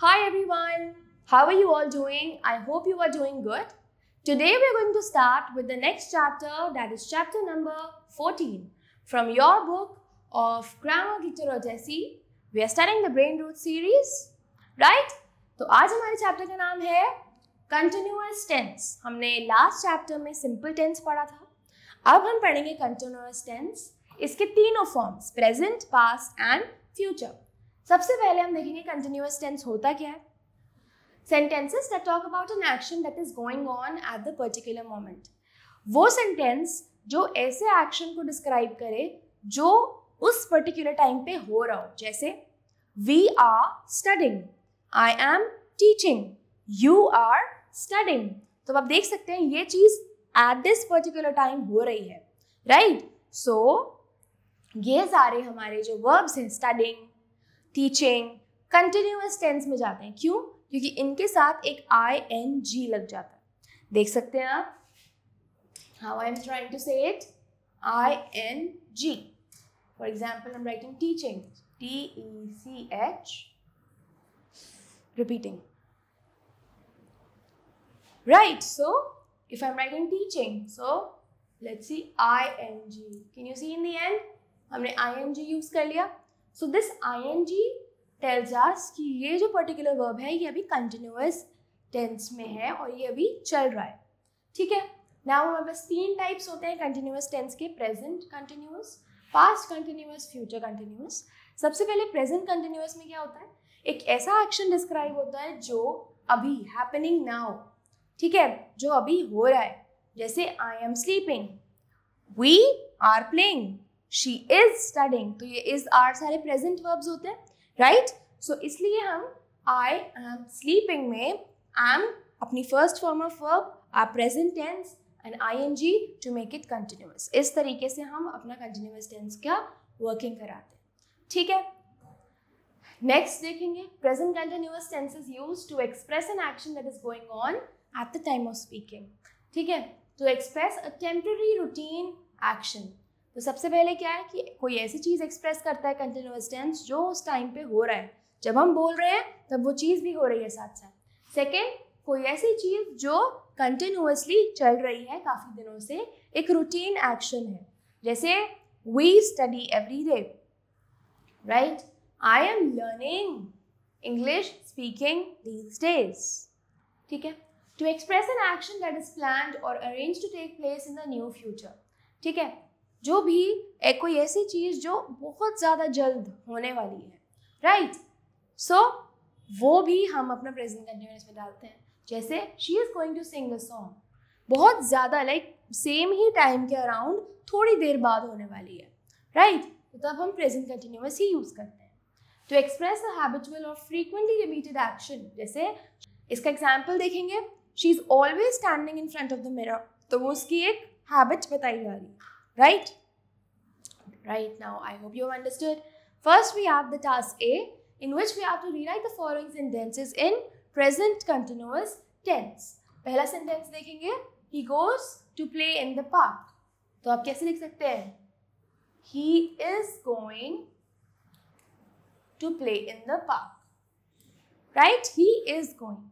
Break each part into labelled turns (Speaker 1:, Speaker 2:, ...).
Speaker 1: Hi everyone, how are you all doing? I hope you are doing good. Today we are going to start with the next chapter that is chapter number 14 from your book of Grammar Gitterotesi. We are studying the Brain Root series, right? तो आज हमारे chapter का नाम है continuous tense हमने last chapter में simple tense पढ़ा था अब हम पढ़ेंगे कंटिन्यूस टेंस इसके तीनों forms present past and future सबसे पहले हम देखेंगे कंटिन्यूस टेंस होता क्या है sentences that talk about an action that is going on at the particular moment वो सेंटेंस जो ऐसे एक्शन को डिस्क्राइब करे जो उस पर्टिकुलर टाइम पे हो रहा हो जैसे we are studying I am teaching you are studying तो आप देख सकते हैं ये चीज एट दिस पर्टिकुलर टाइम हो रही है राइट right? सो so, ये सारे हमारे जो वर्ब्स हैं स्टडिंग टीचिंग कंटिन्यूस टेंस में जाते हैं क्यों क्योंकि इनके साथ एक आई एन जी लग जाता है देख सकते हैं आप how I am trying to say it I N G for example I am writing teaching T E C H repeating right so if I am writing teaching so let's see I N G can you see in the and हमने I N G use कर लिया so this I N G tells कि ये जो particular verb है ये अभी continuous tense में है और ये अभी चल रहा है ठीक है नाउ हमारे पास तीन टाइप्स होते हैं कंटिन्यूस टेंस के present continuous past continuous future continuous सबसे पहले प्रेजेंट कंटिन्यूस में क्या होता है एक ऐसा एक्शन डिस्क्राइब होता है जो अभी हैपनिंग नाउ ठीक है जो अभी हो रहा है जैसे I am sleeping we are playing she is studying तो ये इज आर सारे प्रेजेंट वर्ब्स होते हैं राइट सो so, इसलिए हम आई एम स्लीपिंग में आई एम अपनी first form of verb are present tense and I N G to make it continuous इस तरीके से हम अपना कंटिन्यूस टेंस क्या वर्किंग कराते हैं ठीक है नेक्स्ट देखेंगे present continuous tense is use to express an action that is going on at the time of speaking ठीक है to express a temporary routine action तो सबसे पहले क्या है कि कोई ऐसी चीज़ एक्सप्रेस करता है कंटिन्यूस टेंस जो उस टाइम पे हो रहा है जब हम बोल रहे हैं तब वो चीज़ भी हो रही है साथ साथ सेकेंड कोई ऐसी चीज़ जो कंटिन्यूसली चल रही है काफ़ी दिनों से एक रूटीन एक्शन है जैसे we study every day right I am learning English speaking these days ठीक है to express an action that is plan और arrange to take place in the near future ठीक है जो भी एक कोई ऐसी चीज़ जो बहुत ज़्यादा जल्द होने वाली है राइट right? सो so, वो भी हम अपना प्रेजेंट कंटिन्यूस में डालते हैं जैसे she is going to sing a song बहुत ज़्यादा लाइक सेम ही टाइम के अराउंड थोड़ी देर बाद होने वाली है राइट right? तो तब हम प्रेजेंट कंटिन्यूस ही यूज़ करते हैं टू एक्सप्रेस हैबिचुअल और फ्रीक्वेंटली रिपीटेड एक्शन जैसे इसका एग्जाम्पल देखेंगे she is always standing in front of the mirror तो वो उसकी एक हैबिट बताई जा रही है right? Right now, I hope you have understood. First, we have the task A in which we have to rewrite the following sentences in present continuous tense. पहला sentence देखेंगे He goes to play in the park. तो आप कैसे लिख सकते हैं He is going to play in the park. Right? He is going.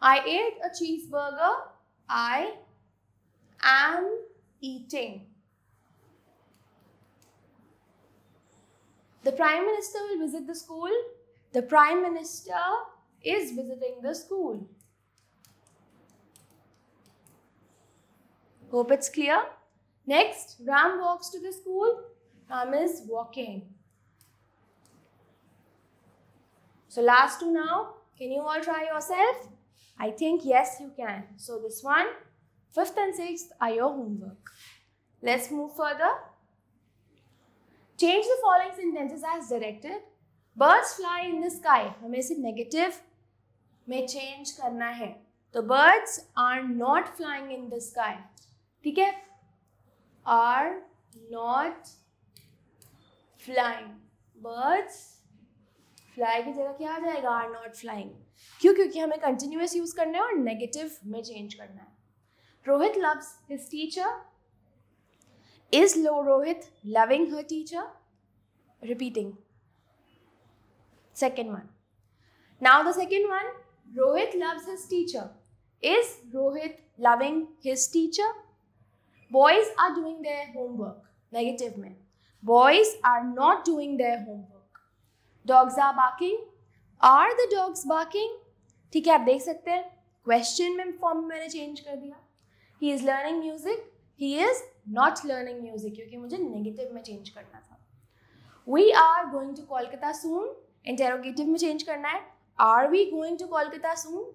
Speaker 1: I ate a cheeseburger. I am eating. The Prime Minister will visit the school. The Prime Minister is visiting the school. Hope it's clear. Next, Ram walks to the school. Ram is walking. So last two now. Can you all try yourself? I think yes you can. So this one, fifth and sixth are your homework. Let's move further. Change the following sentences as directed birds fly in the sky हमें इसे negative में change करना है तो birds are not flying in the sky ठीक है are not flying birds fly की जगह क्या आ जाएगा आर नॉट फ्लाइंग क्यों क्योंकि हमें कंटिन्यूस यूज करना है और नेगेटिव में चेंज करना है Rohit loves his teacher Is Rohit loving her teacher? Repeating. Second one. Now, the second one Rohit loves his teacher. Is Rohit loving his teacher? Boys are doing their homework. Negative men. Boys are not doing their homework. Dogs are barking. Are the dogs barking? ठीक है आप देख सकते हैं question में form मैंने change कर दिया he is learning music he is not learning music क्योंकि मुझे नेगेटिव में चेंज करना था we are going to Kolkata soon interrogative में चेंज करना है are we going to Kolkata soon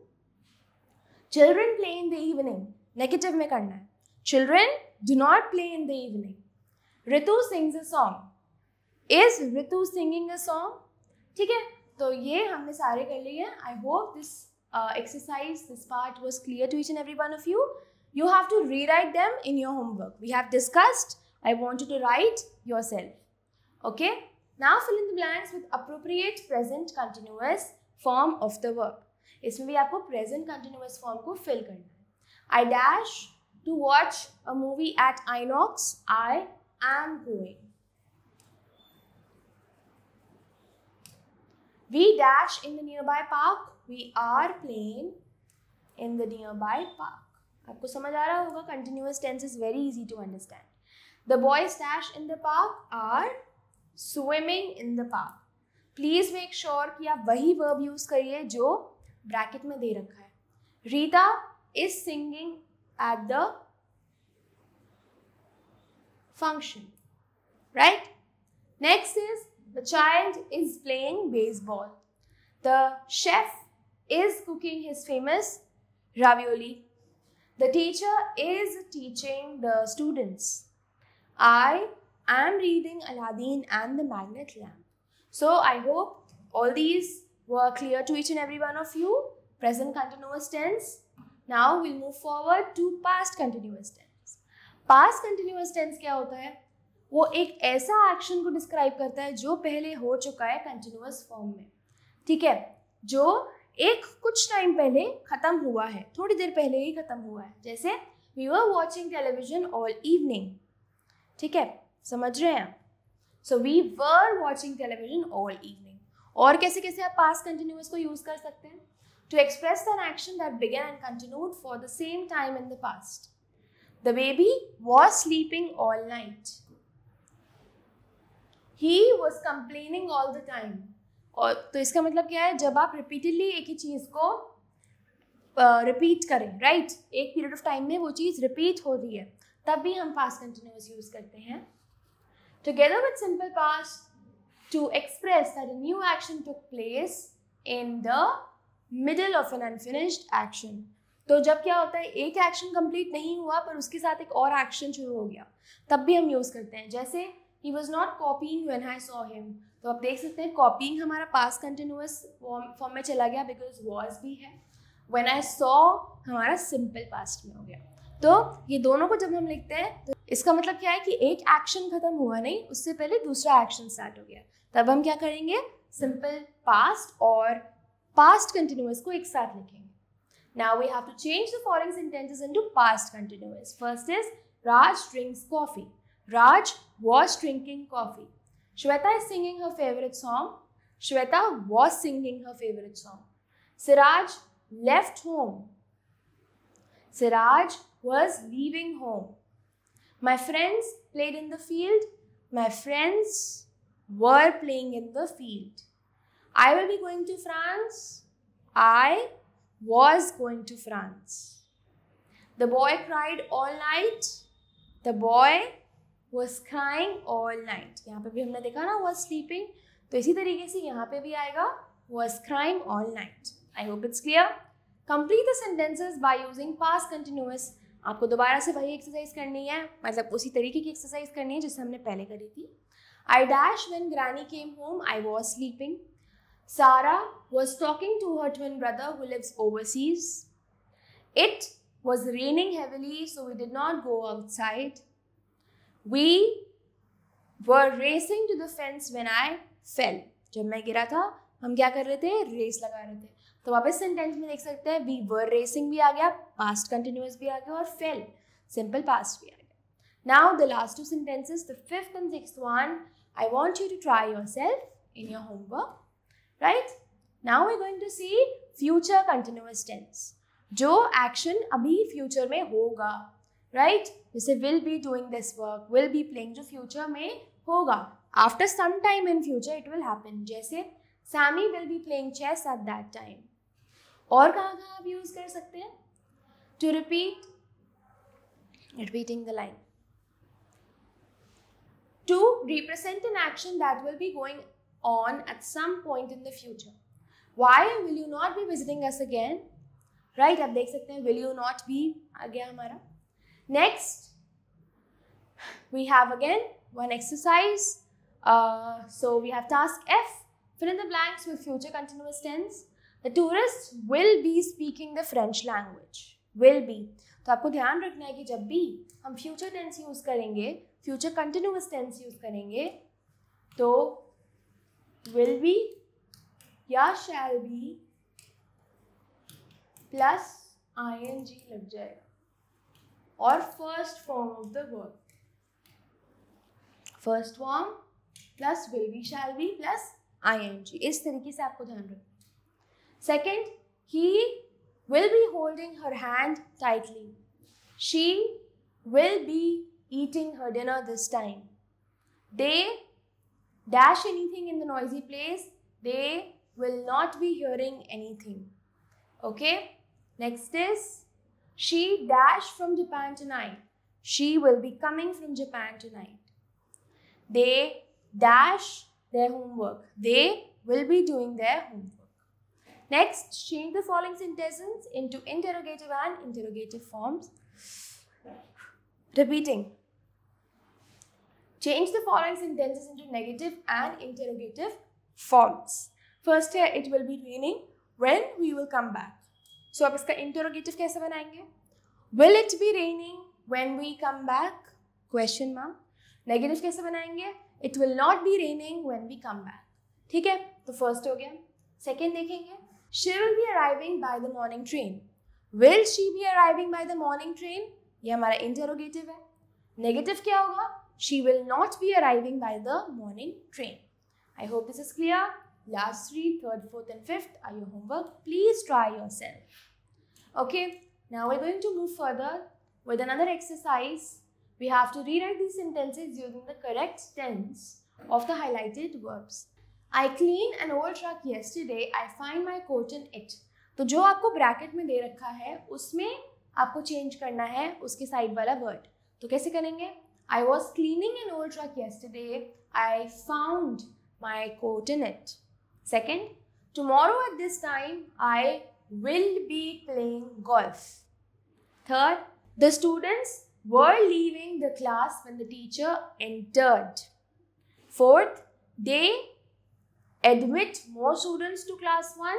Speaker 1: children play in the evening negative में करना है children do not play in the evening Ritu sings a song is Ritu singing a song ठीक है तो ये हमने सारे कर लिए हैं I hope this exercise this part was clear to each and every one of you you have to rewrite them in your homework. We have discussed, I want you to write yourself. Okay, now fill in the blanks with appropriate present continuous form of the verb. इसमें भी आपको present continuous form को fill करना है I dash to watch a movie at Inox. I am going. We dash in the nearby park. We are playing in the nearby park. आपको समझ आ रहा होगा continuous tense is very easy to understand the boy stash in the park are swimming in the park please make sure कि आप वही verb use करिए जो ब्रैकेट में दे रखा है Rita is singing at the function right next is the child is playing baseball the chef is cooking his famous ravioli The teacher is teaching the students. I am reading Aladdin and the Magnet Lamp. So I hope all these were clear to each and every one of you. Present continuous tense. Now we'll move forward to past continuous tense. Past continuous tense क्या होता है वो एक ऐसा action को describe करता है जो पहले हो चुका है कंटिन्यूस फॉर्म में ठीक है जो एक कुछ टाइम पहले ख़त्म हुआ है थोड़ी देर पहले ही ख़त्म हुआ है जैसे we were watching television all evening ठीक है समझ रहे हैं आप so we were watching television all evening और कैसे कैसे आप पास कंटिन्यूस को यूज़ कर सकते हैं to express an action that began and continued for the same time in the past the baby was sleeping all night he was complaining all the time और तो इसका मतलब क्या है जब आप रिपीटेडली एक ही चीज़ को रिपीट uh, करें राइट right? एक पीरियड ऑफ टाइम में वो चीज़ रिपीट हो रही है तब भी हम पास कंटिन्यूस यूज़ करते हैं together with simple past to express that new action took place in the middle of an unfinished action तो जब क्या होता है एक एक्शन कंप्लीट नहीं हुआ पर उसके साथ एक और एक्शन शुरू हो गया तब भी हम यूज़ करते हैं जैसे he was not copying when I saw him तो आप देख सकते हैं कॉपिंग हमारा पास कंटिन्यूस फॉर्म में चला गया बिकॉज वॉज भी है वेन आई सॉ हमारा सिंपल पास्ट में हो गया तो ये दोनों को जब हम लिखते हैं तो इसका मतलब क्या है कि एक एक्शन खत्म हुआ नहीं उससे पहले दूसरा एक्शन स्टार्ट हो गया तब हम क्या करेंगे सिंपल पास्ट और पास्ट कंटिन्यूस को एक साथ लिखेंगे now we have to change the following sentences into past continuous first is Raj drinks coffee Raj was drinking coffee Shweta is singing her favorite song. Shweta was singing her favorite song. Siraj left home. Siraj was leaving home. My friends played in the field. My friends were playing in the field. I will be going to France. I was going to France. The boy cried all night. The boy was crying all night यहाँ पे भी हमने देखा ना was sleeping तो इसी तरीके से यहाँ पे भी आएगा was crying all night I hope it's clear complete the sentences by using past continuous आपको दोबारा से वही एक्सरसाइज करनी है मतलब उसी तरीके की एक्सरसाइज करनी है जिससे हमने पहले करी थी I dash when granny came home I was sleeping Sara was talking to her twin brother who lives overseas it was raining heavily so we did not go outside we were racing to the fence when I fell. जब मैं गिरा था हम क्या कर रहे थे race लगा रहे थे तो वापस सेंटेंस में देख सकते हैं वी वर रेसिंग भी आ गया पास्ट कंटिन्यूस भी आ गया और फेल सिंपल पास्ट भी आ गया now the last two sentences the fifth and six one I want you to try your yourself your homework right now we're going to see future continuous tense जो action अभी future में होगा right जैसे will be doing this work will be playing जो future में होगा after some time in future it will happen जैसे Sammy will be playing chess at that time और कहाँ कहाँ आप यूज कर सकते हैं to repeat repeating the line to represent an action that will be going on at some point in the future Why will you not be visiting us again? Right, आप देख सकते हैं will you not be आ गया हमारा Next, we have again one exercise. Uh, so we have task F, fill in the blanks with future continuous tense. The tourists will be speaking the French language. Will be. तो आपको ध्यान रखना है कि जब भी हम future tense use करेंगे future continuous tense use करेंगे तो will be या shall be plus ing. लग जाएगा or first form of the verb. First form plus will be shall be plus ing. Is जी इस तरीके से आपको ध्यान will be holding her hand tightly. She will be eating her dinner this time. They dash anything in the noisy place, they will not be hearing anything. Okay, next is she dashed from Japan tonight. She will be coming from Japan tonight. They dash their homework. They will be doing their homework. Next, change the following sentences into interrogative and interrogative forms. Repeating. Change the following sentences into negative and interrogative forms. First here it will be raining. When we will come back. सो आप इसका interrogative कैसे बनाएंगे will it be raining when we come back question mark negative कैसे बनाएंगे it will not be raining when we come back ठीक है तो first हो गया सेकेंड देखेंगे she will be arriving by the morning train will she be arriving by the morning train ये हमारा इंटरोगेटिव है नेगेटिव क्या होगा she will not be arriving by the morning train I hope this is clear last three, third, fourth, and fifth are your homework. Please try yourself. Okay, now we're going to move further with another exercise. We have to rewrite these sentences using the correct tense of the highlighted verbs. I clean an old truck yesterday. I find my coat in it. तो जो आपको bracket में दे रखा है उसमें आपको change करना है उसके साइड वाला वर्ड तो कैसे करेंगे I was cleaning an old truck yesterday I found my coat in it Second, tomorrow at this time, I will be playing golf. Third, the students were leaving the class when the teacher entered. Fourth, they admit more students to class 1.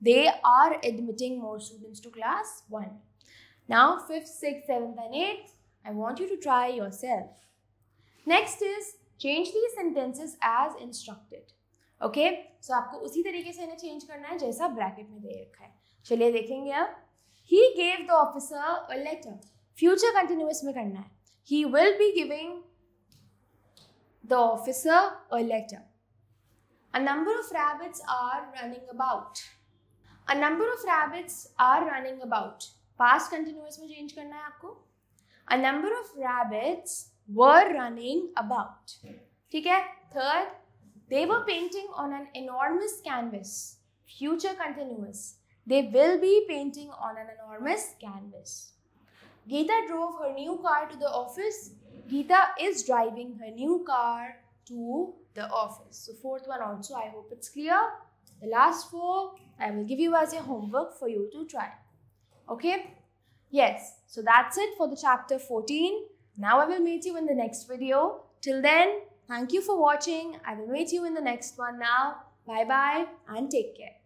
Speaker 1: They are admitting more students to class 1. Now, 5th, 6th, 7th, and 8th, I want you to try yourself. Next is change these sentences as instructed. Okay, so so, आपको उसी तरीके से इन्हें change करना है जैसा bracket में दे रखा है चलिए देखेंगे अब he gave the officer a letter future continuous में करना है he will be giving the officer a letter A number of rabbits are running about. A number of rabbits are running about. Past continuous में change करना है आपको A number of rabbits were running about. ठीक है third They were painting on an enormous canvas, future continuous. They will be painting on an enormous canvas. Geeta drove her new car to the office. Geeta is driving her new car to the office. So, fourth one also, I hope it's clear. The last four I will give you as a homework for you to try. Okay? Yes, so that's it for the chapter 14. Now I will meet you in the next video. Till then, Thank you for watching. I will meet you in the next one now. Bye bye and take care.